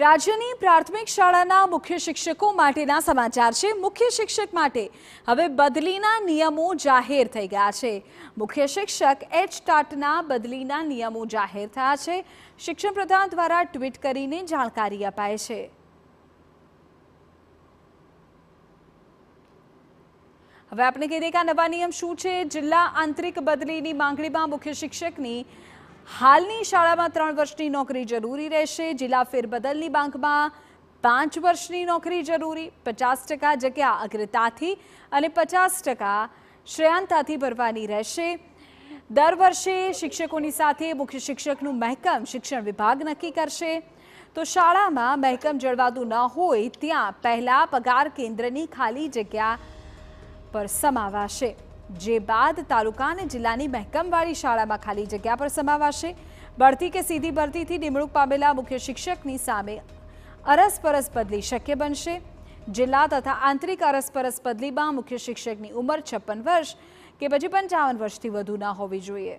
રાજ્યની પ્રાથમિક શાળાના મુખ્ય શિક્ષકો માટેના સમાચાર છે મુખ્ય શિક્ષક માટે હવે બદલીના નિયમો જાહેર થઈ ગયા છે મુખ્ય શિક્ષક એચ ટાટના બદલીના નિયમો જાહેર થયા છે શિક્ષણ પ્રધાન દ્વારા ટ્વીટ કરીને જાણકારી અપાય છે હવે આપણે કહીએ કે આ નવા નિયમ શું છે જિલ્લા આંતરિક બદલીની માંગણીમાં મુખ્ય શિક્ષકની હાલની શાળામાં ત્રણ વર્ષની નોકરી જરૂરી રહેશે જિલ્લા ફેરબદલની બાંકમાં પાંચ વર્ષની નોકરી જરૂરી પચાસ ટકા જગ્યા અગ્રતાથી અને પચાસ ટકા શ્રેયાંતાથી ભરવાની રહેશે દર વર્ષે શિક્ષકોની સાથે મુખ્ય શિક્ષકનું મહેકમ શિક્ષણ વિભાગ નક્કી કરશે તો શાળામાં મહેકમ જળવાતું ન હોય ત્યાં પહેલાં પગાર કેન્દ્રની ખાલી જગ્યા પર સમાવાશે જે બાદ તાલુકા અને જિલ્લાની મહેકમવાળી શાળામાં ખાલી જગ્યા પર સમાવાશે બઢતી કે સીધી બઢતીથી નિમણૂક પામેલા મુખ્ય શિક્ષકની સામે અરસપરસ બદલી શક્ય બનશે જિલ્લા તથા આંતરિક અરસપરસ બદલીમાં મુખ્ય શિક્ષકની ઉંમર છપ્પન વર્ષ કે પછી પંચાવન વર્ષથી વધુ ના હોવી જોઈએ